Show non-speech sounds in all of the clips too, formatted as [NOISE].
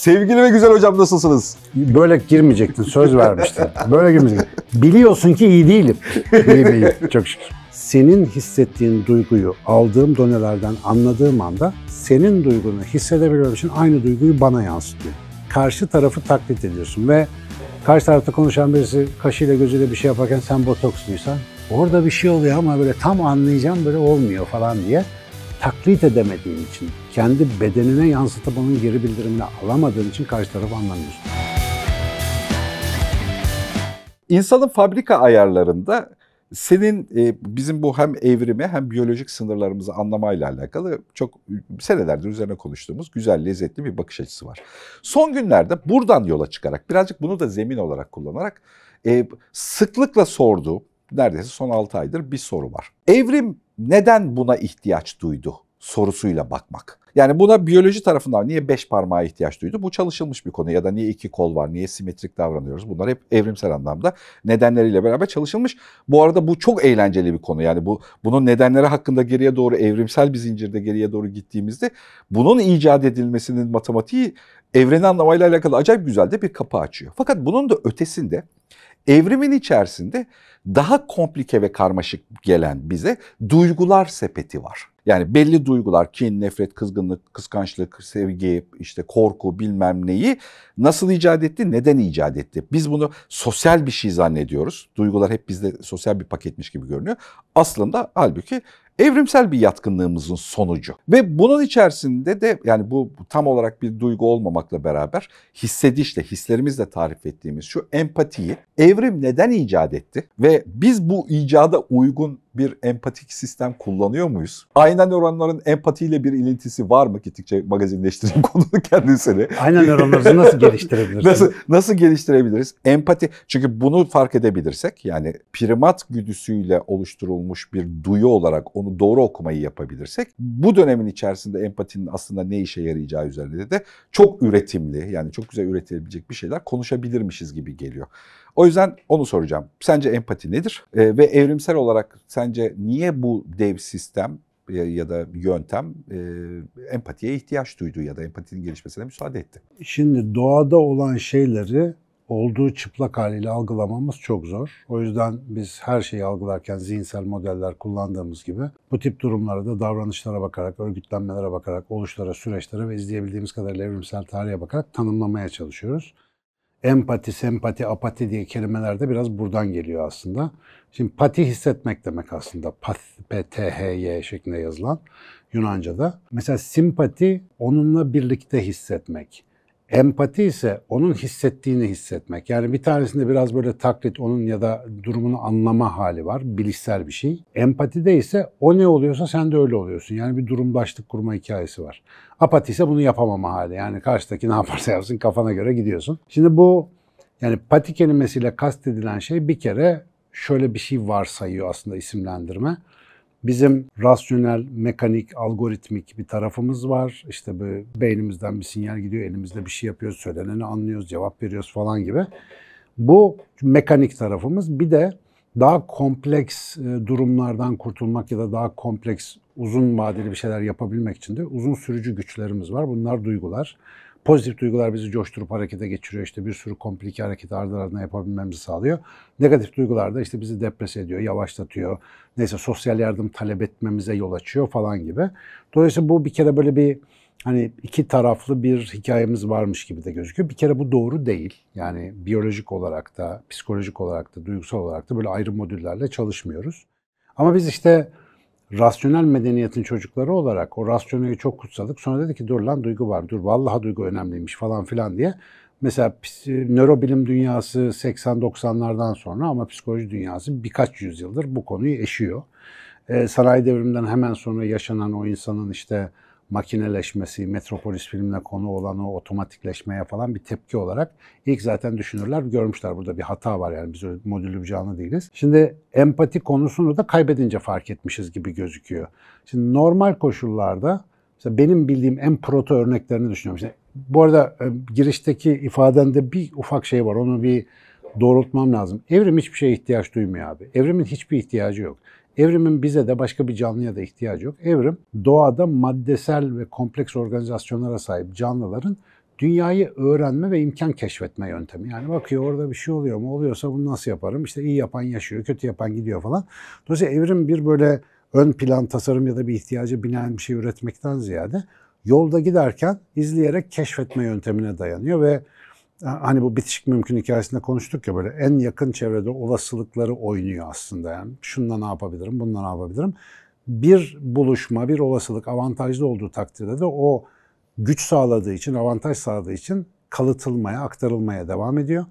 Sevgili ve güzel hocam nasılsınız? Böyle girmeyecektin, söz vermiştin. Böyle girmeyecektin. Biliyorsun ki iyi değilim. İyi değilim, çok şükür. Senin hissettiğin duyguyu aldığım donelerden anladığım anda senin duygunu hissedebilmem için aynı duyguyu bana yansıtıyor. Karşı tarafı taklit ediyorsun ve karşı tarafta konuşan birisi kaşıyla gözüyle bir şey yaparken sen botoksluysan orada bir şey oluyor ama böyle tam anlayacağım böyle olmuyor falan diye taklit edemediğin için, kendi bedenine yansıtıp onun geri bildirimini alamadığın için karşı tarafı anlamıyorsun. İnsanın fabrika ayarlarında senin e, bizim bu hem evrimi hem biyolojik sınırlarımızı anlamayla alakalı çok e, senelerdir üzerine konuştuğumuz güzel, lezzetli bir bakış açısı var. Son günlerde buradan yola çıkarak birazcık bunu da zemin olarak kullanarak e, sıklıkla sorduğum neredeyse son 6 aydır bir soru var. Evrim neden buna ihtiyaç duydu sorusuyla bakmak. Yani buna biyoloji tarafından niye beş parmağa ihtiyaç duydu? Bu çalışılmış bir konu ya da niye iki kol var, niye simetrik davranıyoruz? Bunlar hep evrimsel anlamda nedenleriyle beraber çalışılmış. Bu arada bu çok eğlenceli bir konu. Yani bu bunun nedenleri hakkında geriye doğru evrimsel bir zincirde geriye doğru gittiğimizde bunun icat edilmesinin matematiği evreni anlamayla alakalı acayip güzel de bir kapı açıyor. Fakat bunun da ötesinde Evrimin içerisinde daha komplike ve karmaşık gelen bize duygular sepeti var. Yani belli duygular, kin, nefret, kızgınlık, kıskançlık, sevgi, işte korku bilmem neyi nasıl icat etti, neden icat etti? Biz bunu sosyal bir şey zannediyoruz. Duygular hep bizde sosyal bir paketmiş gibi görünüyor. Aslında halbuki evrimsel bir yatkınlığımızın sonucu. Ve bunun içerisinde de yani bu tam olarak bir duygu olmamakla beraber hissedişle, hislerimizle tarif ettiğimiz şu empatiyi evrim neden icat etti ve biz bu icada uygun bir empatik sistem kullanıyor muyuz? Aynen nöronların empatiyle bir ilintisi var mı? Gittikçe magazinleştireyim [LAUGHS] konunun kendisini. Aynen nöronları nasıl [LAUGHS] geliştirebiliriz? nasıl, nasıl geliştirebiliriz? Empati. Çünkü bunu fark edebilirsek yani primat güdüsüyle oluşturulmuş bir duyu olarak onu doğru okumayı yapabilirsek bu dönemin içerisinde empatinin aslında ne işe yarayacağı üzerinde de çok üretimli yani çok güzel üretilebilecek bir şeyler konuşabilirmişiz gibi geliyor. O yüzden onu soracağım. Sence empati nedir? E, ve evrimsel olarak sence niye bu dev sistem e, ya da yöntem e, empatiye ihtiyaç duydu ya da empatinin gelişmesine müsaade etti. Şimdi doğada olan şeyleri olduğu çıplak haliyle algılamamız çok zor. O yüzden biz her şeyi algılarken zihinsel modeller kullandığımız gibi bu tip durumlara da davranışlara bakarak, örgütlenmelere bakarak, oluşlara, süreçlere ve izleyebildiğimiz kadar evrimsel tarihe bakarak tanımlamaya çalışıyoruz empati, sempati, apati diye kelimeler de biraz buradan geliyor aslında. Şimdi pati hissetmek demek aslında. Path, P-T-H-Y şeklinde yazılan Yunanca'da. Mesela simpati onunla birlikte hissetmek. Empati ise onun hissettiğini hissetmek. Yani bir tanesinde biraz böyle taklit onun ya da durumunu anlama hali var. Bilişsel bir şey. Empatide ise o ne oluyorsa sen de öyle oluyorsun. Yani bir durumdaşlık kurma hikayesi var. Apati ise bunu yapamama hali. Yani karşıdaki ne yaparsa yapsın kafana göre gidiyorsun. Şimdi bu yani pati kelimesiyle kastedilen şey bir kere şöyle bir şey varsayıyor aslında isimlendirme. Bizim rasyonel, mekanik, algoritmik bir tarafımız var. İşte bu beynimizden bir sinyal gidiyor, elimizde bir şey yapıyoruz, söyleneni anlıyoruz, cevap veriyoruz falan gibi. Bu mekanik tarafımız. Bir de daha kompleks e, durumlardan kurtulmak ya da daha kompleks uzun vadeli bir şeyler yapabilmek için de uzun sürücü güçlerimiz var. Bunlar duygular. Pozitif duygular bizi coşturup harekete geçiriyor. İşte bir sürü komplike hareketi ardı ardına yapabilmemizi sağlıyor. Negatif duygular da işte bizi depres ediyor, yavaşlatıyor. Neyse sosyal yardım talep etmemize yol açıyor falan gibi. Dolayısıyla bu bir kere böyle bir hani iki taraflı bir hikayemiz varmış gibi de gözüküyor. Bir kere bu doğru değil. Yani biyolojik olarak da, psikolojik olarak da, duygusal olarak da böyle ayrı modüllerle çalışmıyoruz. Ama biz işte rasyonel medeniyetin çocukları olarak o rasyoneli çok kutsadık. Sonra dedi ki dur lan duygu var, dur vallahi duygu önemliymiş falan filan diye. Mesela e, nörobilim dünyası 80-90'lardan sonra ama psikoloji dünyası birkaç yüzyıldır bu konuyu eşiyor. Ee, sanayi devriminden hemen sonra yaşanan o insanın işte makineleşmesi, Metropolis filmine konu olan o otomatikleşmeye falan bir tepki olarak ilk zaten düşünürler, görmüşler burada bir hata var yani biz öyle bir canlı değiliz. Şimdi empati konusunu da kaybedince fark etmişiz gibi gözüküyor. Şimdi normal koşullarda mesela benim bildiğim en proto örneklerini düşünüyorum. Şimdi bu arada e, girişteki ifadende bir ufak şey var. Onu bir doğrultmam lazım. Evrim hiçbir şeye ihtiyaç duymuyor abi. Evrimin hiçbir ihtiyacı yok. Evrimin bize de başka bir canlıya da ihtiyacı yok. Evrim doğada maddesel ve kompleks organizasyonlara sahip canlıların dünyayı öğrenme ve imkan keşfetme yöntemi. Yani bakıyor orada bir şey oluyor mu? Oluyorsa bunu nasıl yaparım? İşte iyi yapan yaşıyor, kötü yapan gidiyor falan. Dolayısıyla evrim bir böyle ön plan tasarım ya da bir ihtiyacı binen bir şey üretmekten ziyade yolda giderken izleyerek keşfetme yöntemine dayanıyor ve hani bu bitişik mümkün hikayesinde konuştuk ya böyle en yakın çevrede olasılıkları oynuyor aslında yani. şundan ne yapabilirim, bununla ne yapabilirim. Bir buluşma, bir olasılık avantajlı olduğu takdirde de o güç sağladığı için, avantaj sağladığı için kalıtılmaya, aktarılmaya devam ediyor.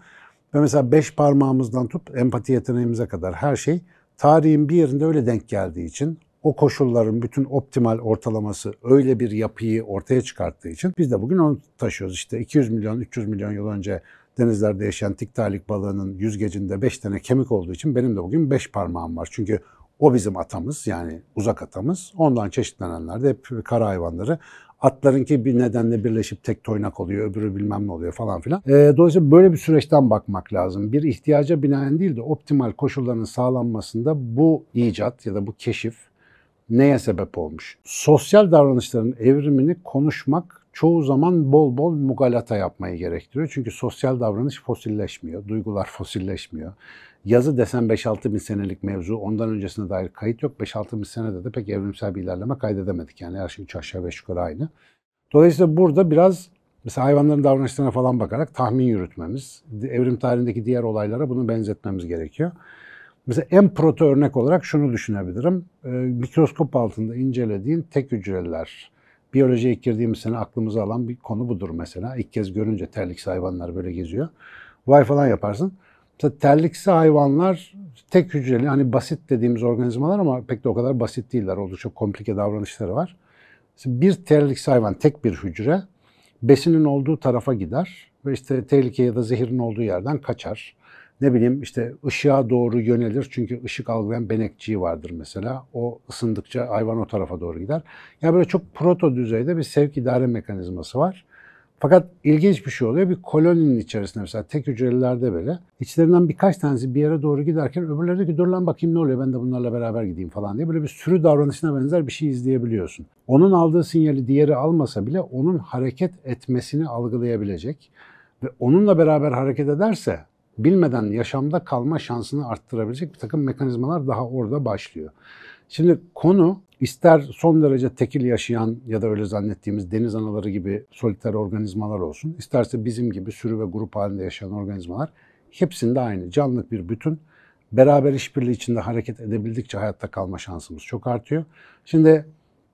Ve mesela beş parmağımızdan tut empati yeteneğimize kadar her şey tarihin bir yerinde öyle denk geldiği için o koşulların bütün optimal ortalaması öyle bir yapıyı ortaya çıkarttığı için biz de bugün onu taşıyoruz. İşte 200 milyon, 300 milyon yıl önce denizlerde yaşayan tiktalik balığının yüzgecinde 5 tane kemik olduğu için benim de bugün 5 parmağım var. Çünkü o bizim atamız yani uzak atamız. Ondan çeşitlenenler de hep kara hayvanları. Atlarınki bir nedenle birleşip tek toynak oluyor, öbürü bilmem ne oluyor falan filan. E, dolayısıyla böyle bir süreçten bakmak lazım. Bir ihtiyaca binaen değil de optimal koşulların sağlanmasında bu icat ya da bu keşif neye sebep olmuş? Sosyal davranışların evrimini konuşmak çoğu zaman bol bol mugalata yapmayı gerektiriyor. Çünkü sosyal davranış fosilleşmiyor, duygular fosilleşmiyor. Yazı desen 5-6 bin senelik mevzu, ondan öncesine dair kayıt yok. 5-6 bin senede de pek evrimsel bir ilerleme kaydedemedik. Yani her şey 3 aşağı 5 yukarı aynı. Dolayısıyla burada biraz mesela hayvanların davranışlarına falan bakarak tahmin yürütmemiz, evrim tarihindeki diğer olaylara bunu benzetmemiz gerekiyor. Mesela en proto örnek olarak şunu düşünebilirim. E, mikroskop altında incelediğin tek hücreler Biyolojiye girdiğimiz sene aklımıza alan bir konu budur mesela. İlk kez görünce terlik hayvanlar böyle geziyor. Vay falan yaparsın. Mesela terliksi hayvanlar tek hücreli hani basit dediğimiz organizmalar ama pek de o kadar basit değiller. Oldukça komplike davranışları var. Mesela bir terliksi hayvan tek bir hücre besinin olduğu tarafa gider ve işte tehlike ya da zehirin olduğu yerden kaçar ne bileyim işte ışığa doğru yönelir. Çünkü ışık algılayan benekçiği vardır mesela. O ısındıkça hayvan o tarafa doğru gider. Yani böyle çok proto düzeyde bir sevk idare mekanizması var. Fakat ilginç bir şey oluyor. Bir koloninin içerisinde mesela tek hücrelilerde böyle içlerinden birkaç tanesi bir yere doğru giderken öbürleri diyor ki dur lan bakayım ne oluyor ben de bunlarla beraber gideyim falan diye böyle bir sürü davranışına benzer bir şey izleyebiliyorsun. Onun aldığı sinyali diğeri almasa bile onun hareket etmesini algılayabilecek ve onunla beraber hareket ederse bilmeden yaşamda kalma şansını arttırabilecek bir takım mekanizmalar daha orada başlıyor. Şimdi konu ister son derece tekil yaşayan ya da öyle zannettiğimiz deniz anaları gibi soliter organizmalar olsun, isterse bizim gibi sürü ve grup halinde yaşayan organizmalar hepsinde aynı canlılık bir bütün. Beraber işbirliği içinde hareket edebildikçe hayatta kalma şansımız çok artıyor. Şimdi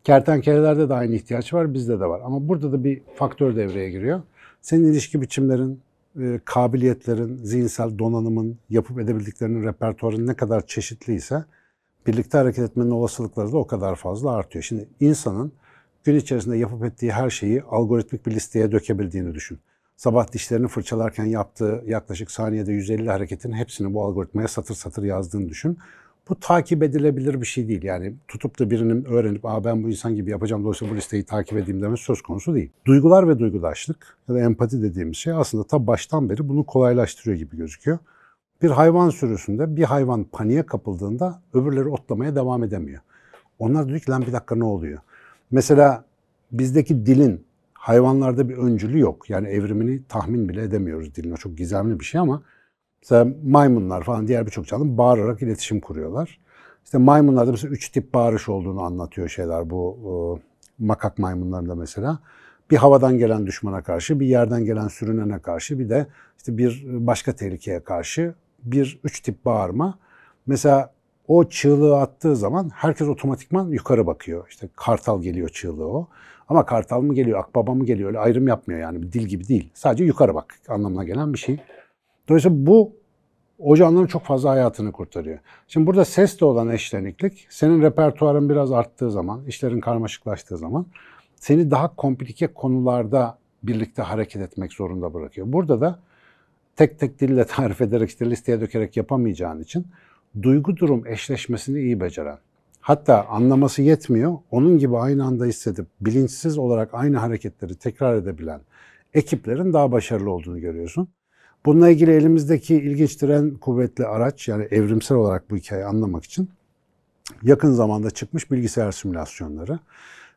kertenkelelerde de aynı ihtiyaç var, bizde de var. Ama burada da bir faktör devreye giriyor. Senin ilişki biçimlerin, e, kabiliyetlerin, zihinsel donanımın, yapıp edebildiklerinin repertuarı ne kadar çeşitliyse birlikte hareket etmenin olasılıkları da o kadar fazla artıyor. Şimdi insanın gün içerisinde yapıp ettiği her şeyi algoritmik bir listeye dökebildiğini düşün. Sabah dişlerini fırçalarken yaptığı yaklaşık saniyede 150 hareketin hepsini bu algoritmaya satır satır yazdığını düşün bu takip edilebilir bir şey değil. Yani tutup da birinin öğrenip Aa, ben bu insan gibi yapacağım dolayısıyla bu listeyi takip edeyim demesi söz konusu değil. Duygular ve duygudaşlık ya da empati dediğimiz şey aslında ta baştan beri bunu kolaylaştırıyor gibi gözüküyor. Bir hayvan sürüsünde bir hayvan paniğe kapıldığında öbürleri otlamaya devam edemiyor. Onlar diyor ki lan bir dakika ne oluyor? Mesela bizdeki dilin hayvanlarda bir öncülü yok. Yani evrimini tahmin bile edemiyoruz dilin. O çok gizemli bir şey ama Mesela maymunlar falan diğer birçok canlı bağırarak iletişim kuruyorlar. İşte maymunlarda mesela üç tip bağırış olduğunu anlatıyor şeyler bu e, makak maymunlarında mesela. Bir havadan gelen düşmana karşı, bir yerden gelen sürünene karşı, bir de işte bir başka tehlikeye karşı bir üç tip bağırma. Mesela o çığlığı attığı zaman herkes otomatikman yukarı bakıyor. İşte kartal geliyor çığlığı o. Ama kartal mı geliyor, akbaba mı geliyor öyle ayrım yapmıyor yani bir dil gibi değil. Sadece yukarı bak anlamına gelen bir şey. Dolayısıyla bu o canlıların çok fazla hayatını kurtarıyor. Şimdi burada ses de olan eşleniklik, senin repertuarın biraz arttığı zaman, işlerin karmaşıklaştığı zaman seni daha komplike konularda birlikte hareket etmek zorunda bırakıyor. Burada da tek tek dille [LAUGHS] tarif ederek, işte listeye dökerek yapamayacağın için duygu durum eşleşmesini iyi beceren, hatta anlaması yetmiyor, onun gibi aynı anda hissedip bilinçsiz olarak aynı hareketleri tekrar edebilen ekiplerin daha başarılı olduğunu görüyorsun. Bununla ilgili elimizdeki ilginç tren kuvvetli araç yani evrimsel olarak bu hikayeyi anlamak için yakın zamanda çıkmış bilgisayar simülasyonları.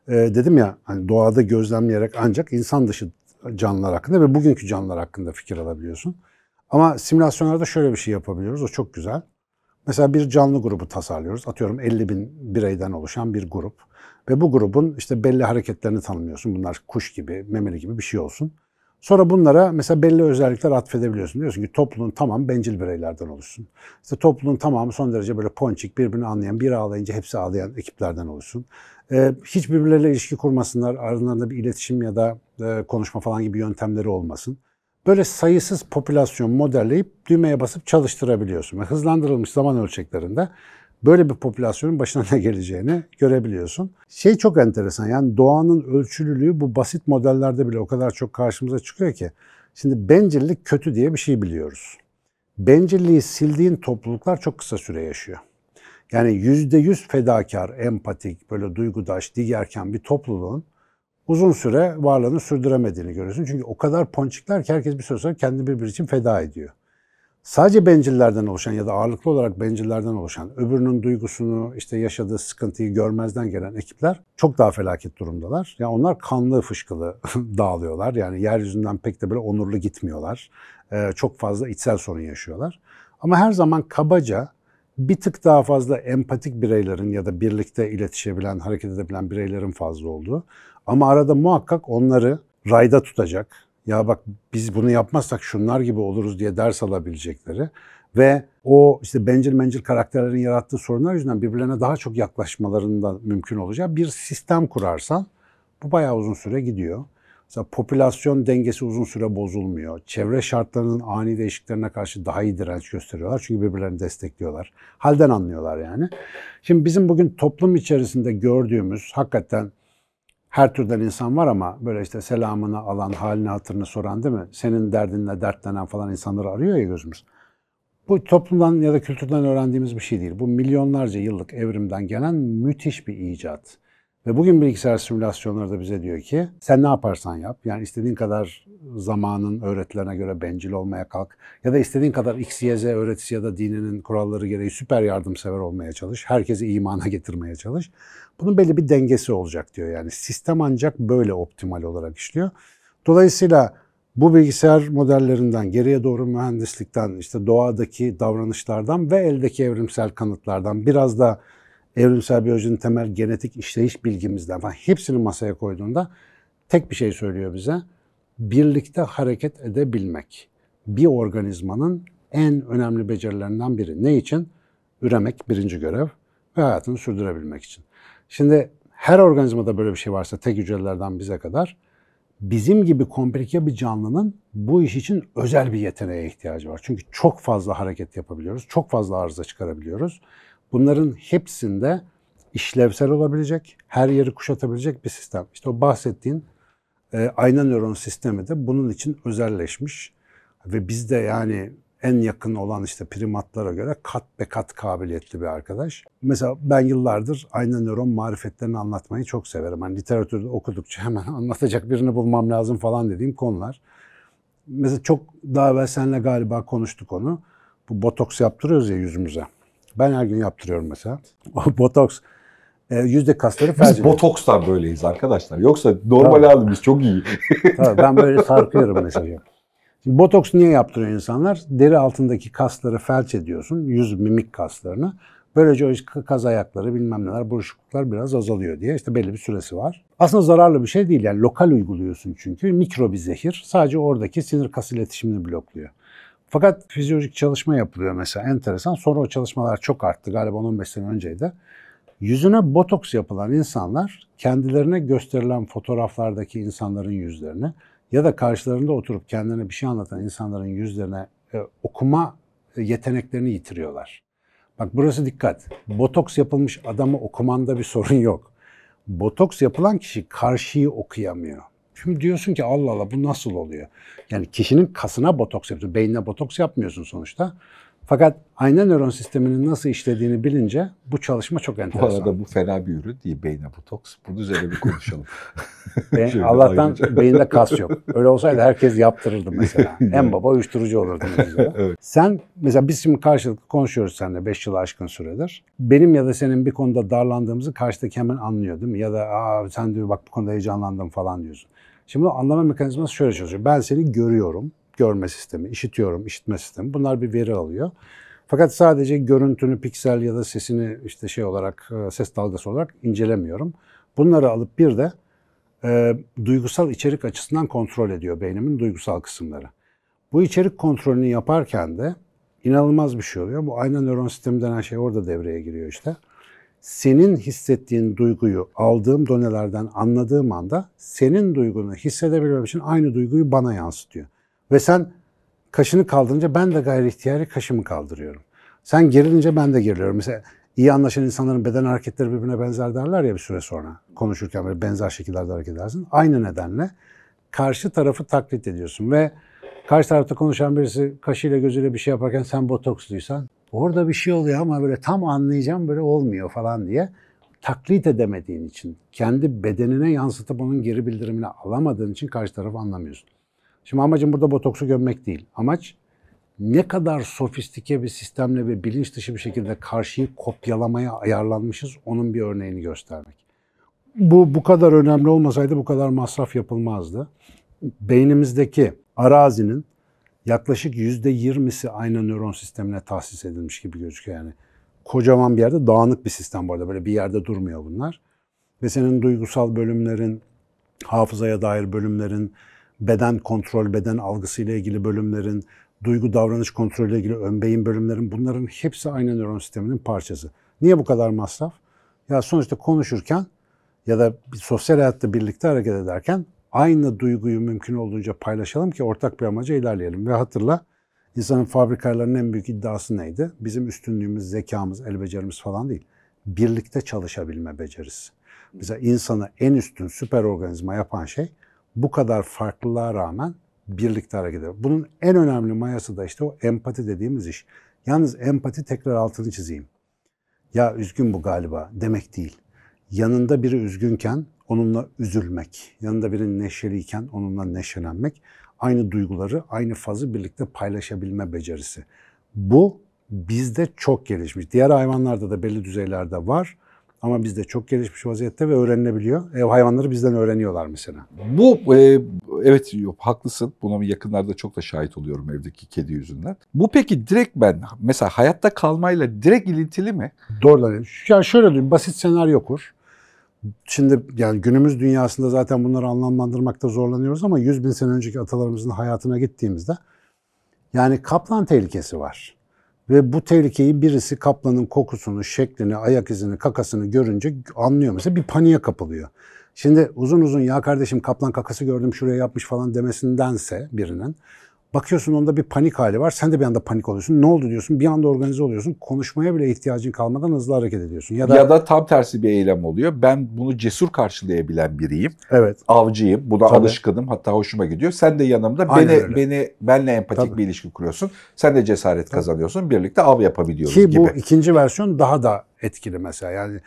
Ee, dedim ya hani doğada gözlemleyerek ancak insan dışı canlılar hakkında ve bugünkü canlılar hakkında fikir alabiliyorsun. Ama simülasyonlarda şöyle bir şey yapabiliyoruz. O çok güzel. Mesela bir canlı grubu tasarlıyoruz. Atıyorum 50 bin bireyden oluşan bir grup. Ve bu grubun işte belli hareketlerini tanımlıyorsun. Bunlar kuş gibi, memeli gibi bir şey olsun. Sonra bunlara mesela belli özellikler atfedebiliyorsun. Diyorsun ki toplumun tamamı bencil bireylerden oluşsun. İşte toplumun tamamı son derece böyle ponçik, birbirini anlayan, bir ağlayınca hepsi ağlayan ekiplerden oluşsun. Ee, hiç birbirleriyle ilişki kurmasınlar, aralarında bir iletişim ya da e, konuşma falan gibi yöntemleri olmasın. Böyle sayısız popülasyon modelleyip düğmeye basıp çalıştırabiliyorsun. ve hızlandırılmış zaman ölçeklerinde böyle bir popülasyonun başına ne geleceğini görebiliyorsun. Şey çok enteresan yani doğanın ölçülülüğü bu basit modellerde bile o kadar çok karşımıza çıkıyor ki. Şimdi bencillik kötü diye bir şey biliyoruz. Bencilliği sildiğin topluluklar çok kısa süre yaşıyor. Yani yüzde yüz fedakar, empatik, böyle duygudaş, digerken bir topluluğun uzun süre varlığını sürdüremediğini görüyorsun. Çünkü o kadar ponçikler ki herkes bir süre sonra kendini birbiri için feda ediyor sadece bencillerden oluşan ya da ağırlıklı olarak bencillerden oluşan, öbürünün duygusunu, işte yaşadığı sıkıntıyı görmezden gelen ekipler çok daha felaket durumdalar. Yani onlar kanlı fışkılı [LAUGHS] dağılıyorlar. Yani yeryüzünden pek de böyle onurlu gitmiyorlar. Ee, çok fazla içsel sorun yaşıyorlar. Ama her zaman kabaca bir tık daha fazla empatik bireylerin ya da birlikte iletişebilen, hareket edebilen bireylerin fazla olduğu. Ama arada muhakkak onları rayda tutacak, ya bak biz bunu yapmazsak şunlar gibi oluruz diye ders alabilecekleri ve o işte bencil bencil karakterlerin yarattığı sorunlar yüzünden birbirlerine daha çok yaklaşmalarında mümkün olacak. bir sistem kurarsan bu bayağı uzun süre gidiyor. Mesela popülasyon dengesi uzun süre bozulmuyor. Çevre şartlarının ani değişikliklerine karşı daha iyi direnç gösteriyorlar. Çünkü birbirlerini destekliyorlar. Halden anlıyorlar yani. Şimdi bizim bugün toplum içerisinde gördüğümüz hakikaten her türden insan var ama böyle işte selamını alan, halini hatırını soran değil mi? Senin derdinle dertlenen falan insanları arıyor ya gözümüz. Bu toplumdan ya da kültürden öğrendiğimiz bir şey değil. Bu milyonlarca yıllık evrimden gelen müthiş bir icat. Ve bugün bilgisayar simülasyonları da bize diyor ki sen ne yaparsan yap. Yani istediğin kadar zamanın öğretilerine göre bencil olmaya kalk. Ya da istediğin kadar X, Y, Z öğretisi ya da dininin kuralları gereği süper yardımsever olmaya çalış. Herkesi imana getirmeye çalış. Bunun belli bir dengesi olacak diyor yani. Sistem ancak böyle optimal olarak işliyor. Dolayısıyla bu bilgisayar modellerinden, geriye doğru mühendislikten, işte doğadaki davranışlardan ve eldeki evrimsel kanıtlardan biraz da evrimsel biyolojinin temel genetik işleyiş bilgimizden falan hepsini masaya koyduğunda tek bir şey söylüyor bize. Birlikte hareket edebilmek bir organizmanın en önemli becerilerinden biri. Ne için? Üremek birinci görev ve hayatını sürdürebilmek için. Şimdi her organizmada böyle bir şey varsa tek hücrelerden bize kadar bizim gibi komplike bir canlının bu iş için özel bir yeteneğe ihtiyacı var. Çünkü çok fazla hareket yapabiliyoruz, çok fazla arıza çıkarabiliyoruz. Bunların hepsinde işlevsel olabilecek, her yeri kuşatabilecek bir sistem. İşte o bahsettiğin e, ayna nöron sistemi de bunun için özelleşmiş. Ve bizde yani en yakın olan işte primatlara göre kat be kat kabiliyetli bir arkadaş. Mesela ben yıllardır ayna nöron marifetlerini anlatmayı çok severim. Hani literatürde okudukça hemen [LAUGHS] anlatacak birini bulmam lazım falan dediğim konular. Mesela çok daha evvel seninle galiba konuştuk onu. Bu botoks yaptırıyoruz ya yüzümüze. Ben her gün yaptırıyorum mesela. O botoks e, yüzde kasları felç Biz botokstan böyleyiz arkadaşlar. Yoksa normal Tabii. halimiz çok iyi. Tabii, ben böyle sarkıyorum mesela. Şimdi botoks niye yaptırıyor insanlar? Deri altındaki kasları felç ediyorsun. Yüz mimik kaslarını. Böylece o kaz ayakları bilmem neler buruşukluklar biraz azalıyor diye işte belli bir süresi var. Aslında zararlı bir şey değil yani lokal uyguluyorsun çünkü mikro bir zehir sadece oradaki sinir kas iletişimini blokluyor. Fakat fizyolojik çalışma yapılıyor mesela enteresan. Sonra o çalışmalar çok arttı galiba 15 sene önceydi. Yüzüne botoks yapılan insanlar kendilerine gösterilen fotoğraflardaki insanların yüzlerini ya da karşılarında oturup kendilerine bir şey anlatan insanların yüzlerine e, okuma e, yeteneklerini yitiriyorlar. Bak burası dikkat. Botoks yapılmış adamı okumanda bir sorun yok. Botoks yapılan kişi karşıyı okuyamıyor. Şimdi diyorsun ki Allah Allah bu nasıl oluyor? Yani kişinin kasına botoks yapıyorsun, beynine botoks yapmıyorsun sonuçta. Fakat ayna nöron sisteminin nasıl işlediğini bilince bu çalışma çok enteresan. Bu arada bu fena bir ürün değil beyne botoks. Bunun üzerine bir konuşalım. [LAUGHS] Be [LAUGHS] Allah'tan ayrıca. beyinde kas yok. Öyle olsaydı herkes yaptırırdı [LAUGHS] mesela. en baba uyuşturucu olurdu. evet. Sen mesela biz şimdi karşılıklı konuşuyoruz seninle 5 yıl aşkın süredir. Benim ya da senin bir konuda darlandığımızı karşıdaki hemen anlıyor değil mi? Ya da Aa, sen diyor bak bu konuda heyecanlandım falan diyorsun. Şimdi bu anlama mekanizması şöyle çalışıyor. Ben seni görüyorum, görme sistemi, işitiyorum, işitme sistemi. Bunlar bir veri alıyor. Fakat sadece görüntünü, piksel ya da sesini işte şey olarak, e, ses dalgası olarak incelemiyorum. Bunları alıp bir de e, duygusal içerik açısından kontrol ediyor beynimin duygusal kısımları. Bu içerik kontrolünü yaparken de inanılmaz bir şey oluyor. Bu aynı nöron sistemi denen şey orada devreye giriyor işte senin hissettiğin duyguyu aldığım donelerden anladığım anda senin duygunu hissedebilmem için aynı duyguyu bana yansıtıyor. Ve sen kaşını kaldırınca ben de gayri ihtiyari kaşımı kaldırıyorum. Sen gerilince ben de geriliyorum. Mesela iyi anlaşan insanların beden hareketleri birbirine benzer derler ya bir süre sonra. Konuşurken böyle benzer şekillerde hareket edersin. Aynı nedenle karşı tarafı taklit ediyorsun ve karşı tarafta konuşan birisi kaşıyla gözüyle bir şey yaparken sen botoksluysan Orada bir şey oluyor ama böyle tam anlayacağım böyle olmuyor falan diye taklit edemediğin için, kendi bedenine yansıtıp onun geri bildirimini alamadığın için karşı tarafı anlamıyorsun. Şimdi amacım burada botoksu gömmek değil. Amaç ne kadar sofistike bir sistemle ve bilinç dışı bir şekilde karşıyı kopyalamaya ayarlanmışız onun bir örneğini göstermek. Bu bu kadar önemli olmasaydı bu kadar masraf yapılmazdı. Beynimizdeki arazinin yaklaşık yüzde yirmisi aynı nöron sistemine tahsis edilmiş gibi gözüküyor yani. Kocaman bir yerde dağınık bir sistem bu arada böyle bir yerde durmuyor bunlar. Ve senin duygusal bölümlerin, hafızaya dair bölümlerin, beden kontrol, beden algısı ile ilgili bölümlerin, duygu davranış kontrolü ile ilgili ön beyin bölümlerin bunların hepsi aynı nöron sisteminin parçası. Niye bu kadar masraf? Ya sonuçta konuşurken ya da bir sosyal hayatta birlikte hareket ederken aynı duyguyu mümkün olduğunca paylaşalım ki ortak bir amaca ilerleyelim. Ve hatırla insanın fabrikalarının en büyük iddiası neydi? Bizim üstünlüğümüz, zekamız, el becerimiz falan değil. Birlikte çalışabilme becerisi. Mesela insanı en üstün süper organizma yapan şey bu kadar farklılığa rağmen birlikte hareket ediyor. Bunun en önemli mayası da işte o empati dediğimiz iş. Yalnız empati tekrar altını çizeyim. Ya üzgün bu galiba demek değil. Yanında biri üzgünken onunla üzülmek, yanında birinin neşeliyken onunla neşelenmek, aynı duyguları, aynı fazı birlikte paylaşabilme becerisi. Bu bizde çok gelişmiş. Diğer hayvanlarda da belli düzeylerde var ama bizde çok gelişmiş vaziyette ve öğrenilebiliyor. Ev hayvanları bizden öğreniyorlar mesela. Bu e, evet haklısın. Buna yakınlarda çok da şahit oluyorum evdeki kedi yüzünden. Bu peki direkt ben mesela hayatta kalmayla direkt ilintili mi? Doğrudan. Yani şöyle diyeyim basit senaryo kur. Şimdi yani günümüz dünyasında zaten bunları anlamlandırmakta zorlanıyoruz ama 100 bin sene önceki atalarımızın hayatına gittiğimizde yani kaplan tehlikesi var. Ve bu tehlikeyi birisi kaplanın kokusunu, şeklini, ayak izini, kakasını görünce anlıyor mesela bir paniğe kapılıyor. Şimdi uzun uzun ya kardeşim kaplan kakası gördüm şuraya yapmış falan demesindense birinin Bakıyorsun onda bir panik hali var. Sen de bir anda panik oluyorsun. Ne oldu diyorsun. Bir anda organize oluyorsun. Konuşmaya bile ihtiyacın kalmadan hızlı hareket ediyorsun. Ya da, ya da tam tersi bir eylem oluyor. Ben bunu cesur karşılayabilen biriyim. Evet. Avcıyım. Buna Tabii. alışkınım. Hatta hoşuma gidiyor. Sen de yanımda Aynen beni öyle. beni benle empatik Tabii. bir ilişki kuruyorsun. Sen de cesaret Tabii. kazanıyorsun. Birlikte av yapabiliyoruz Ki gibi. Ki bu ikinci versiyon daha da etkili mesela. Yani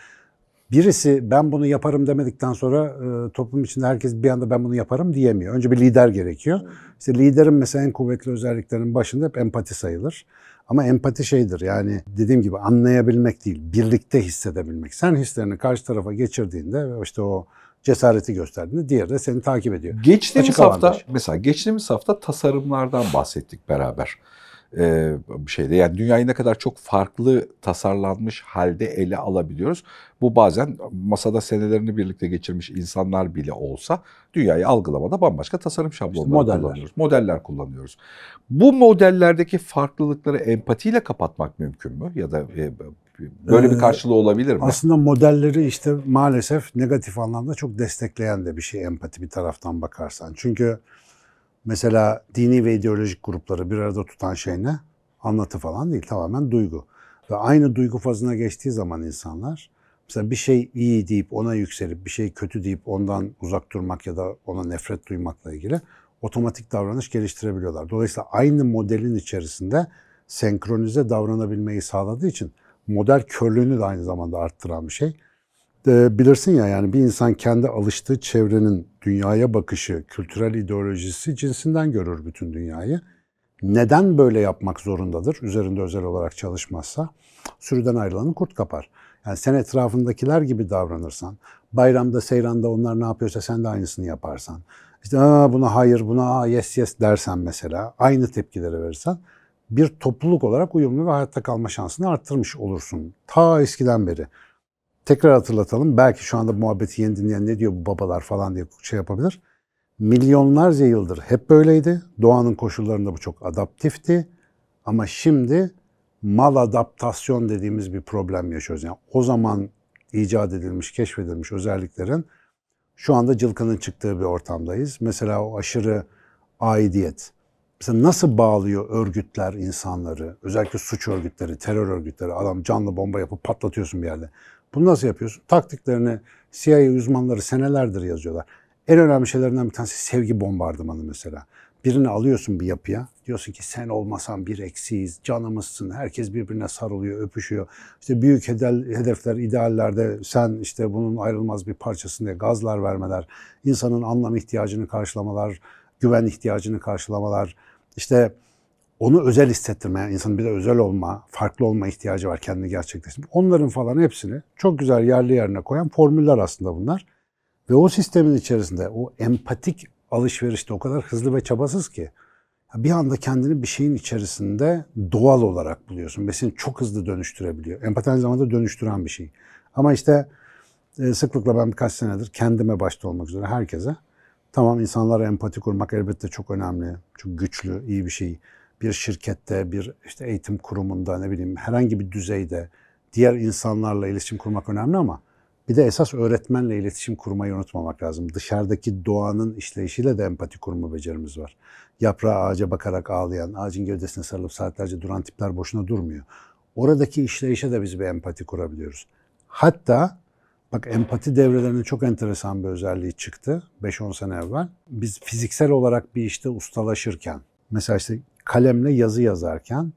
Birisi ben bunu yaparım demedikten sonra e, toplum içinde herkes bir anda ben bunu yaparım diyemiyor. Önce bir lider gerekiyor. İşte liderin mesela en kuvvetli özelliklerinin başında hep empati sayılır. Ama empati şeydir yani dediğim gibi anlayabilmek değil, birlikte hissedebilmek. Sen hislerini karşı tarafa geçirdiğinde işte o cesareti gösterdiğinde diğeri de seni takip ediyor. Geçtiğimiz Açık hafta avantaj. mesela geçtiğimiz hafta tasarımlardan bahsettik beraber e, şeyde. Yani dünyayı ne kadar çok farklı tasarlanmış halde ele alabiliyoruz. Bu bazen masada senelerini birlikte geçirmiş insanlar bile olsa dünyayı algılamada bambaşka tasarım şablonları işte modeller. kullanıyoruz. Modeller kullanıyoruz. Bu modellerdeki farklılıkları empatiyle kapatmak mümkün mü? Ya da e, böyle bir ee, karşılığı olabilir mi? Aslında modelleri işte maalesef negatif anlamda çok destekleyen de bir şey empati bir taraftan bakarsan. Çünkü Mesela dini ve ideolojik grupları bir arada tutan şey ne? Anlatı falan değil, tamamen duygu. Ve aynı duygu fazına geçtiği zaman insanlar mesela bir şey iyi deyip ona yükselip bir şey kötü deyip ondan uzak durmak ya da ona nefret duymakla ilgili otomatik davranış geliştirebiliyorlar. Dolayısıyla aynı modelin içerisinde senkronize davranabilmeyi sağladığı için model körlüğünü de aynı zamanda arttıran bir şey e, bilirsin ya yani bir insan kendi alıştığı çevrenin dünyaya bakışı, kültürel ideolojisi cinsinden görür bütün dünyayı. Neden böyle yapmak zorundadır üzerinde özel olarak çalışmazsa? Sürüden ayrılanı kurt kapar. Yani sen etrafındakiler gibi davranırsan, bayramda, seyranda onlar ne yapıyorsa sen de aynısını yaparsan, işte Aa, buna hayır, buna yes yes dersen mesela, aynı tepkileri verirsen bir topluluk olarak uyumlu ve hayatta kalma şansını arttırmış olursun. Ta eskiden beri tekrar hatırlatalım. Belki şu anda muhabbeti yeni dinleyen ne diyor bu babalar falan diye şey yapabilir. Milyonlarca yıldır hep böyleydi. Doğanın koşullarında bu çok adaptifti. Ama şimdi mal adaptasyon dediğimiz bir problem yaşıyoruz. Yani o zaman icat edilmiş, keşfedilmiş özelliklerin şu anda cılkının çıktığı bir ortamdayız. Mesela o aşırı aidiyet. Mesela nasıl bağlıyor örgütler insanları, özellikle suç örgütleri, terör örgütleri, adam canlı bomba yapıp patlatıyorsun bir yerde. Bunu nasıl yapıyorsun? Taktiklerini CIA uzmanları senelerdir yazıyorlar. En önemli şeylerinden bir tanesi sevgi bombardımanı mesela. Birini alıyorsun bir yapıya. Diyorsun ki sen olmasan bir eksiğiz, canımızsın. Herkes birbirine sarılıyor, öpüşüyor. İşte büyük hedefler, ideallerde sen işte bunun ayrılmaz bir parçasında gazlar vermeler, insanın anlam ihtiyacını karşılamalar, güven ihtiyacını karşılamalar, İşte onu özel hissettirmeye, yani insanın bir de özel olma, farklı olma ihtiyacı var kendini gerçekleştirme. Onların falan hepsini çok güzel yerli yerine koyan formüller aslında bunlar. Ve o sistemin içerisinde o empatik alışverişte o kadar hızlı ve çabasız ki bir anda kendini bir şeyin içerisinde doğal olarak buluyorsun ve seni çok hızlı dönüştürebiliyor. Empati aynı zamanda dönüştüren bir şey. Ama işte e, sıklıkla ben birkaç senedir kendime başta olmak üzere herkese tamam insanlara empati kurmak elbette çok önemli, çok güçlü, iyi bir şey bir şirkette, bir işte eğitim kurumunda ne bileyim herhangi bir düzeyde diğer insanlarla iletişim kurmak önemli ama bir de esas öğretmenle iletişim kurmayı unutmamak lazım. Dışarıdaki doğanın işleyişiyle de empati kurma becerimiz var. Yaprağa ağaca bakarak ağlayan, ağacın gövdesine sarılıp saatlerce duran tipler boşuna durmuyor. Oradaki işleyişe de biz bir empati kurabiliyoruz. Hatta bak empati devrelerinin çok enteresan bir özelliği çıktı 5-10 sene evvel. Biz fiziksel olarak bir işte ustalaşırken mesela işte kalemle yazı yazarken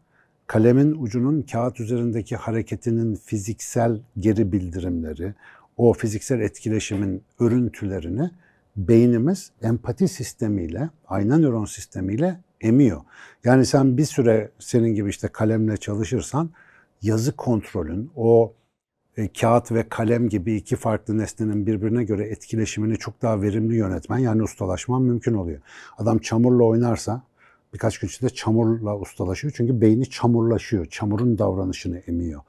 kalemin ucunun kağıt üzerindeki hareketinin fiziksel geri bildirimleri, o fiziksel etkileşimin örüntülerini beynimiz empati sistemiyle, ayna nöron sistemiyle emiyor. Yani sen bir süre senin gibi işte kalemle çalışırsan yazı kontrolün, o e, kağıt ve kalem gibi iki farklı nesnenin birbirine göre etkileşimini çok daha verimli yönetmen yani ustalaşman mümkün oluyor. Adam çamurla oynarsa Birkaç gün içinde çamurla ustalaşıyor. Çünkü beyni çamurlaşıyor. Çamurun davranışını emiyor.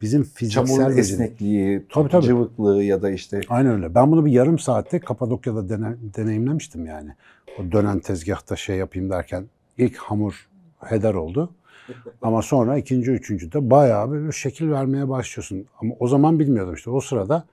Bizim fiziksel Çamurun bizim... esnekliği, tabii, tabii. cıvıklığı ya da işte... Aynen öyle. Ben bunu bir yarım saatte Kapadokya'da dene, deneyimlemiştim yani. O dönen tezgahta şey yapayım derken ilk hamur heder oldu. Ama sonra ikinci, üçüncü de bayağı böyle şekil vermeye başlıyorsun. Ama o zaman bilmiyordum işte. O sırada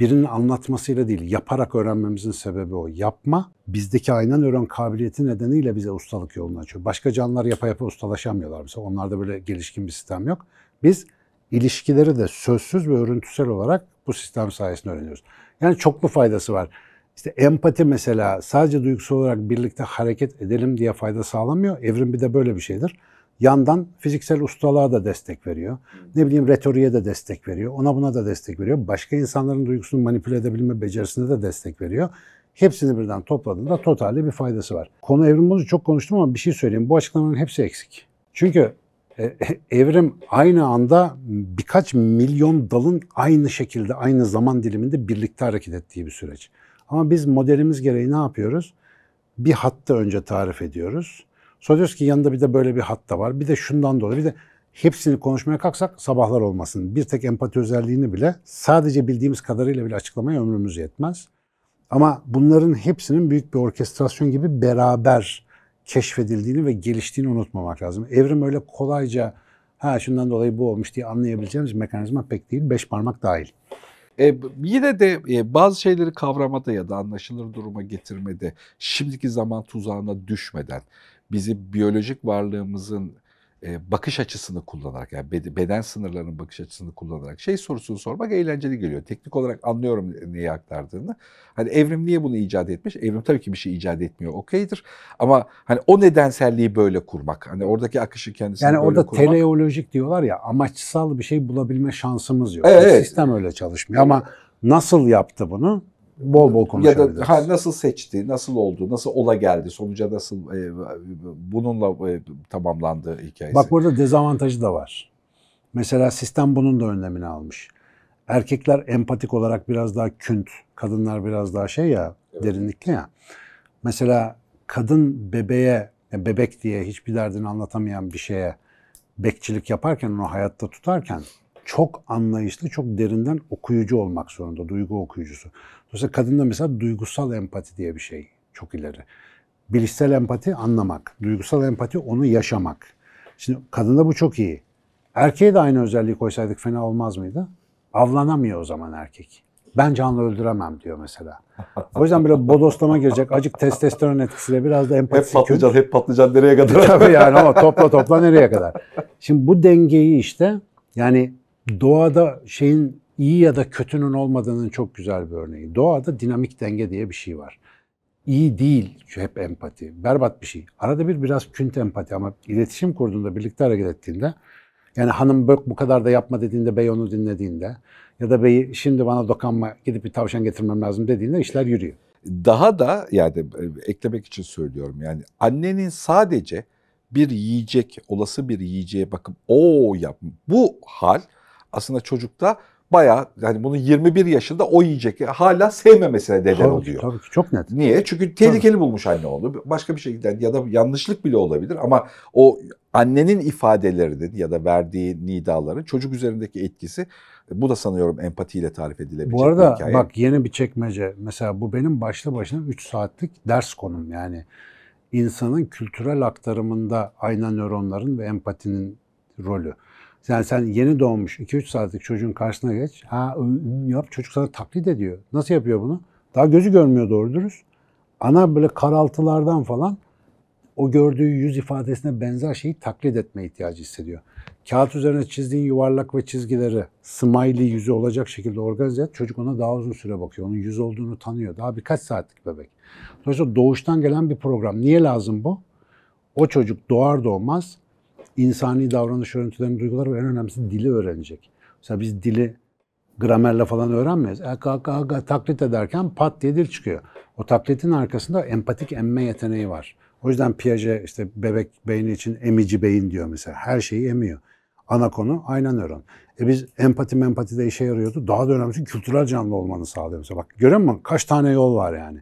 birinin anlatmasıyla değil, yaparak öğrenmemizin sebebi o. Yapma, bizdeki aynen öğren kabiliyeti nedeniyle bize ustalık yolunu açıyor. Başka canlılar yapa yapa ustalaşamıyorlar mesela. Onlarda böyle gelişkin bir sistem yok. Biz ilişkileri de sözsüz ve örüntüsel olarak bu sistem sayesinde öğreniyoruz. Yani çoklu faydası var. İşte empati mesela sadece duygusal olarak birlikte hareket edelim diye fayda sağlamıyor. Evrim bir de böyle bir şeydir yandan fiziksel ustalığa da destek veriyor. Ne bileyim retoriğe de destek veriyor. Ona buna da destek veriyor. Başka insanların duygusunu manipüle edebilme becerisine de destek veriyor. Hepsini birden topladığında totalde bir faydası var. Konu evrim bozu çok konuştum ama bir şey söyleyeyim. Bu açıklamaların hepsi eksik. Çünkü e, [LAUGHS] evrim aynı anda birkaç milyon dalın aynı şekilde, aynı zaman diliminde birlikte hareket ettiği bir süreç. Ama biz modelimiz gereği ne yapıyoruz? Bir hatta önce tarif ediyoruz Sonra ki yanında bir de böyle bir hatta var. Bir de şundan dolayı bir de hepsini konuşmaya kalksak sabahlar olmasın. Bir tek empati özelliğini bile sadece bildiğimiz kadarıyla bile açıklamaya ömrümüz yetmez. Ama bunların hepsinin büyük bir orkestrasyon gibi beraber keşfedildiğini ve geliştiğini unutmamak lazım. Evrim öyle kolayca ha şundan dolayı bu olmuş diye anlayabileceğimiz mekanizma pek değil. Beş parmak dahil. E, yine de e, bazı şeyleri kavramada ya da anlaşılır duruma getirmede şimdiki zaman tuzağına düşmeden bizi biyolojik varlığımızın e, bakış açısını kullanarak yani beden sınırlarının bakış açısını kullanarak şey sorusunu sormak eğlenceli geliyor. Teknik olarak anlıyorum neyi aktardığını. Hani evrim niye bunu icat etmiş? Evrim tabii ki bir şey icat etmiyor okeydir. Ama hani o nedenselliği böyle kurmak. Hani oradaki akışı kendisi yani böyle kurmak. Yani orada teleolojik diyorlar ya amaçsal bir şey bulabilme şansımız yok. Evet, e, evet. Sistem öyle çalışmıyor ama nasıl yaptı bunu? bol bol konuşabiliriz. Ya da ha, nasıl seçti, nasıl oldu, nasıl ola geldi, sonuca nasıl e, bununla e, tamamlandı hikayesi. Bak burada dezavantajı da var. Mesela sistem bunun da önlemini almış. Erkekler empatik olarak biraz daha künt, kadınlar biraz daha şey ya, evet. derinlikli ya. Mesela kadın bebeğe, e, bebek diye hiçbir derdini anlatamayan bir şeye bekçilik yaparken, onu hayatta tutarken çok anlayışlı, çok derinden okuyucu olmak zorunda, duygu okuyucusu. Dolayısıyla kadında mesela duygusal empati diye bir şey çok ileri. Bilişsel empati anlamak, duygusal empati onu yaşamak. Şimdi kadında bu çok iyi. Erkeğe de aynı özelliği koysaydık fena olmaz mıydı? Avlanamıyor o zaman erkek. Ben canlı öldüremem diyor mesela. O yüzden böyle bodoslama girecek. Acık testosteron etkisiyle biraz da empati. Hep patlıcan, hep patlıcan nereye kadar? Tabii yani ama topla topla nereye kadar? Şimdi bu dengeyi işte yani doğada şeyin iyi ya da kötünün olmadığının çok güzel bir örneği. Doğada dinamik denge diye bir şey var. İyi değil hep empati. Berbat bir şey. Arada bir biraz künt empati ama iletişim kurduğunda, birlikte hareket ettiğinde yani hanım bök bu kadar da yapma dediğinde bey onu dinlediğinde ya da beyi şimdi bana dokanma gidip bir tavşan getirmem lazım dediğinde işler yürüyor. Daha da yani e, eklemek için söylüyorum yani annenin sadece bir yiyecek, olası bir yiyeceğe bakıp o yap bu hal aslında çocukta bayağı yani bunu 21 yaşında o yiyecek hala sevmemesine neden tabii, oluyor. Tabii ki çok net. Niye? Çünkü tehlikeli tabii. bulmuş anne onu. Başka bir şekilde ya da yanlışlık bile olabilir ama o annenin ifadelerinin ya da verdiği nidaların çocuk üzerindeki etkisi bu da sanıyorum empatiyle tarif edilebilecek bu arada, hikaye. bak yeni bir çekmece. Mesela bu benim başlı başına 3 saatlik ders konum yani. insanın kültürel aktarımında ayna nöronların ve empatinin rolü. Yani sen yeni doğmuş 2-3 saatlik çocuğun karşısına geç. Ha yap çocuk sana taklit ediyor. Nasıl yapıyor bunu? Daha gözü görmüyor doğru dürüst. Ana böyle karaltılardan falan o gördüğü yüz ifadesine benzer şeyi taklit etme ihtiyacı hissediyor. Kağıt üzerine çizdiğin yuvarlak ve çizgileri smiley yüzü olacak şekilde organize et. Çocuk ona daha uzun süre bakıyor. Onun yüz olduğunu tanıyor. Daha birkaç saatlik bebek. Dolayısıyla doğuştan gelen bir program. Niye lazım bu? O çocuk doğar doğmaz insani davranış örüntülerini, duyguları ve en önemlisi dili öğrenecek. Mesela biz dili gramerle falan öğrenmeyiz. Aka e, taklit ederken pat diye dil çıkıyor. O taklitin arkasında empatik emme yeteneği var. O yüzden Piaget işte bebek beyni için emici beyin diyor mesela. Her şeyi emiyor. Ana konu aynen nöron. E biz empati empati de işe yarıyordu. Daha da önemlisi kültürel canlı olmanı sağlıyor mesela. Bak görüyor musun? Kaç tane yol var yani.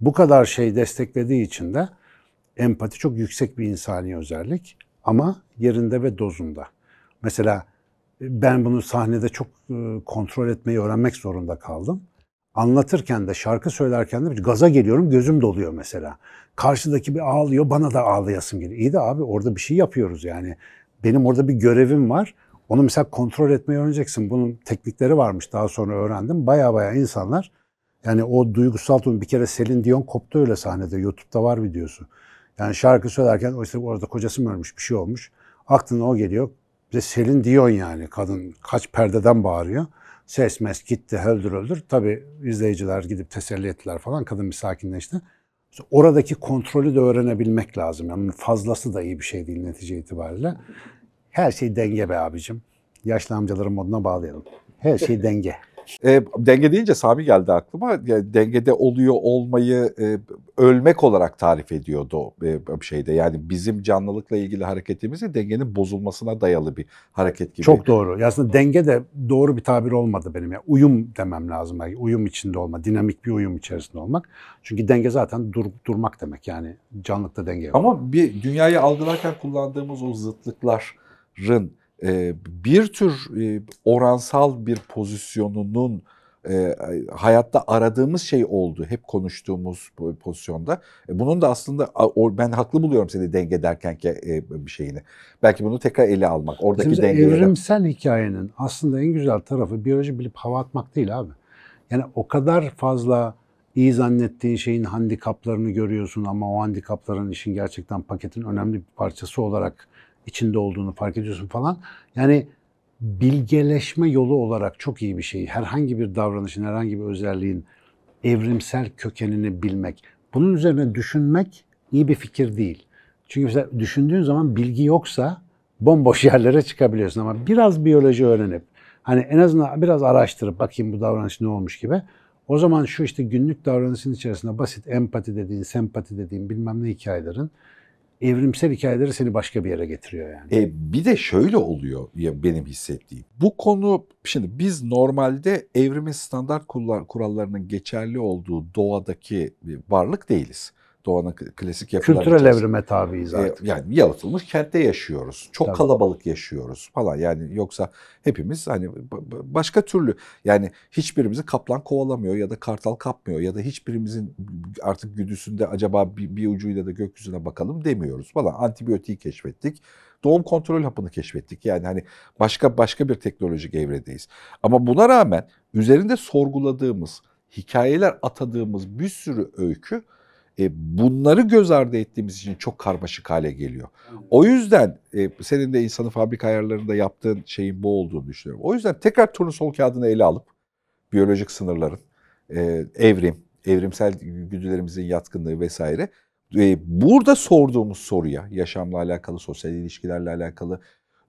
Bu kadar şey desteklediği için de empati çok yüksek bir insani özellik ama yerinde ve dozunda. Mesela e, ben bunu sahnede çok e, kontrol etmeyi öğrenmek zorunda kaldım. Anlatırken de, şarkı söylerken de gaza geliyorum, gözüm doluyor mesela. Karşıdaki bir ağlıyor, bana da ağlayasım geliyor. İyi de abi orada bir şey yapıyoruz yani. Benim orada bir görevim var. Onu mesela kontrol etmeyi öğreneceksin. Bunun teknikleri varmış daha sonra öğrendim. Baya baya insanlar yani o duygusal durum. bir kere Selin Dion koptu öyle sahnede. YouTube'da var videosu. Yani şarkı söylerken o işte orada kocası mı ölmüş bir şey olmuş. Aklına o geliyor. Bize Selin Dion yani kadın kaç perdeden bağırıyor. Ses mes gitti öldür öldür. Tabi izleyiciler gidip teselli ettiler falan. Kadın bir sakinleşti. İşte oradaki kontrolü de öğrenebilmek lazım. Yani fazlası da iyi bir şey değil netice itibariyle. Her şey denge be abicim. Yaşlı amcaların moduna bağlayalım. Her şey denge. E, denge deyince Sami geldi aklıma. Yani dengede oluyor olmayı e, ölmek olarak tarif ediyordu e, şeyde. Yani bizim canlılıkla ilgili hareketimizi dengenin bozulmasına dayalı bir hareket gibi. Çok doğru. Ya aslında denge de doğru bir tabir olmadı benim. Yani uyum demem lazım. Yani uyum içinde olma, dinamik bir uyum içerisinde olmak. Çünkü denge zaten dur, durmak demek yani canlılıkta denge. Ama bir dünyayı algılarken kullandığımız o zıtlıkların ee, bir tür e, oransal bir pozisyonunun e, hayatta aradığımız şey oldu. Hep konuştuğumuz bu pozisyonda. E, bunun da aslında ben haklı buluyorum seni denge derken ki bir şeyini. Belki bunu tekrar ele almak. Oradaki Bizim dengeleri. Evrimsel hikayenin aslında en güzel tarafı biyoloji bilip hava atmak değil abi. Yani o kadar fazla iyi zannettiğin şeyin handikaplarını görüyorsun ama o handikapların işin gerçekten paketin önemli bir parçası olarak içinde olduğunu fark ediyorsun falan. Yani bilgeleşme yolu olarak çok iyi bir şey. Herhangi bir davranışın, herhangi bir özelliğin evrimsel kökenini bilmek. Bunun üzerine düşünmek iyi bir fikir değil. Çünkü mesela düşündüğün zaman bilgi yoksa bomboş [LAUGHS] yerlere çıkabiliyorsun ama biraz biyoloji öğrenip hani en azından biraz araştırıp bakayım bu davranış ne olmuş gibi o zaman şu işte günlük davranışın içerisinde basit empati dediğin, sempati dediğin bilmem ne hikayelerin evrimsel hikayeleri seni başka bir yere getiriyor yani. E, bir de şöyle oluyor ya benim hissettiğim. Bu konu şimdi biz normalde evrimin standart kurallarının geçerli olduğu doğadaki varlık değiliz. Doğan'ın klasik yapıları. Kültürel evrime tabiiz e, artık. E, yani yalıtılmış kentte yaşıyoruz. Çok Tabii. kalabalık yaşıyoruz falan. Yani yoksa hepimiz hani başka türlü yani hiçbirimizi kaplan kovalamıyor ya da kartal kapmıyor ya da hiçbirimizin artık güdüsünde acaba bir, bir ucuyla da gökyüzüne bakalım demiyoruz falan. Antibiyotiği keşfettik doğum kontrol hapını keşfettik. Yani hani başka başka bir teknolojik evredeyiz. Ama buna rağmen üzerinde sorguladığımız, hikayeler atadığımız bir sürü öykü e, bunları göz ardı ettiğimiz için çok karmaşık hale geliyor. O yüzden e, senin de insanı fabrika ayarlarında yaptığın şeyin bu olduğunu düşünüyorum. O yüzden tekrar turnusol kağıdını ele alıp biyolojik sınırların, e, evrim, evrimsel güdülerimizin yatkınlığı vesaire. burada sorduğumuz soruya, yaşamla alakalı, sosyal ilişkilerle alakalı,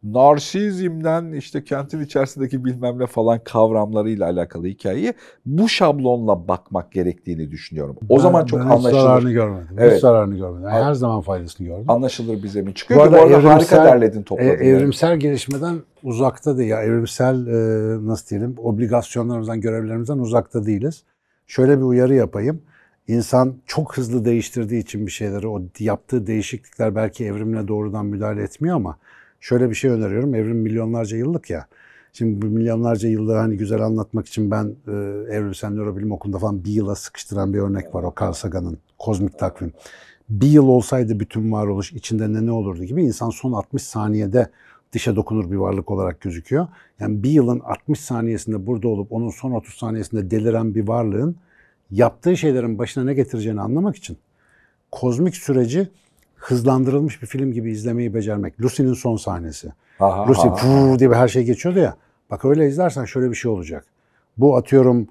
narşizmden işte kentin içerisindeki bilmem ne falan kavramlarıyla alakalı hikayeyi bu şablonla bakmak gerektiğini düşünüyorum. O ben, zaman çok ben anlaşılır. zararını görmedim. Evet. Hiç zararını görmedim. Yani her zaman faydasını gördüm. Anlaşılır bir zemin çıkıyor bu arada, ki bu arada evrimsel, harika derledin topladın. E, evrimsel yani. gelişmeden uzakta değil. Yani evrimsel e, nasıl diyelim obligasyonlarımızdan, görevlerimizden uzakta değiliz. Şöyle bir uyarı yapayım. İnsan çok hızlı değiştirdiği için bir şeyleri, o yaptığı değişiklikler belki evrimle doğrudan müdahale etmiyor ama şöyle bir şey öneriyorum. Evrim milyonlarca yıllık ya. Şimdi bu milyonlarca yılda hani güzel anlatmak için ben e, Evrimsel Nörobilim Okulu'nda falan bir yıla sıkıştıran bir örnek var. O Carl Sagan'ın kozmik takvim. Bir yıl olsaydı bütün varoluş içinde ne ne olurdu gibi insan son 60 saniyede dışa dokunur bir varlık olarak gözüküyor. Yani bir yılın 60 saniyesinde burada olup onun son 30 saniyesinde deliren bir varlığın yaptığı şeylerin başına ne getireceğini anlamak için kozmik süreci hızlandırılmış bir film gibi izlemeyi becermek. Lucy'nin son sahnesi. Aha, Lucy aha. diye her şey geçiyordu ya. Bak öyle izlersen şöyle bir şey olacak. Bu atıyorum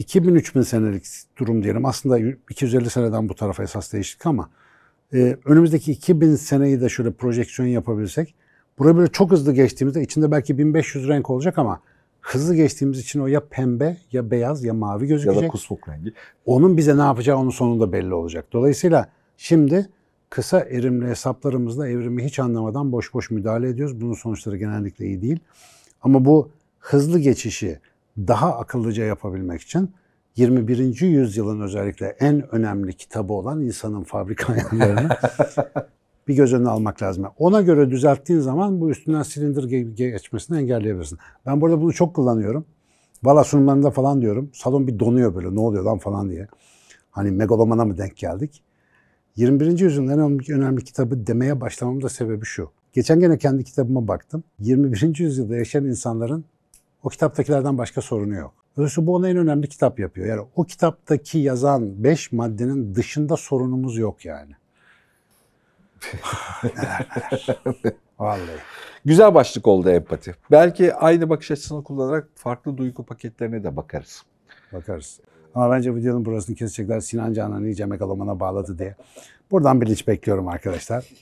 2000-3000 senelik durum diyelim. Aslında 250 seneden bu tarafa esas değiştik ama e, önümüzdeki 2000 seneyi de şöyle projeksiyon yapabilirsek buraya böyle çok hızlı geçtiğimizde içinde belki 1500 renk olacak ama hızlı geçtiğimiz için o ya pembe ya beyaz ya mavi gözükecek. Ya da kusmuk rengi. Onun bize ne yapacağı onun sonunda belli olacak. Dolayısıyla şimdi kısa erimli hesaplarımızla evrimi hiç anlamadan boş boş müdahale ediyoruz. Bunun sonuçları genellikle iyi değil. Ama bu hızlı geçişi daha akıllıca yapabilmek için 21. yüzyılın özellikle en önemli kitabı olan insanın fabrika ayarlarını [LAUGHS] bir göz önüne almak lazım. Ona göre düzelttiğin zaman bu üstünden silindir geçmesini engelleyebilirsin. Ben burada bunu çok kullanıyorum. Valla sunumlarında falan diyorum. Salon bir donuyor böyle ne oluyor lan falan diye. Hani megalomana mı denk geldik? 21. yüzyılın en önemli, önemli kitabı demeye başlamamın da sebebi şu. Geçen gene kendi kitabıma baktım. 21. yüzyılda yaşayan insanların o kitaptakilerden başka sorunu yok. Dolayısıyla bu ona en önemli kitap yapıyor. Yani o kitaptaki yazan 5 maddenin dışında sorunumuz yok yani. neler, [LAUGHS] Vallahi. Güzel başlık oldu empati. Belki aynı bakış açısını kullanarak farklı duygu paketlerine de bakarız. Bakarız. Ama bence videonun burasını kesecekler Sinan Canan iyice megalomana bağladı diye. Buradan bir linç bekliyorum arkadaşlar.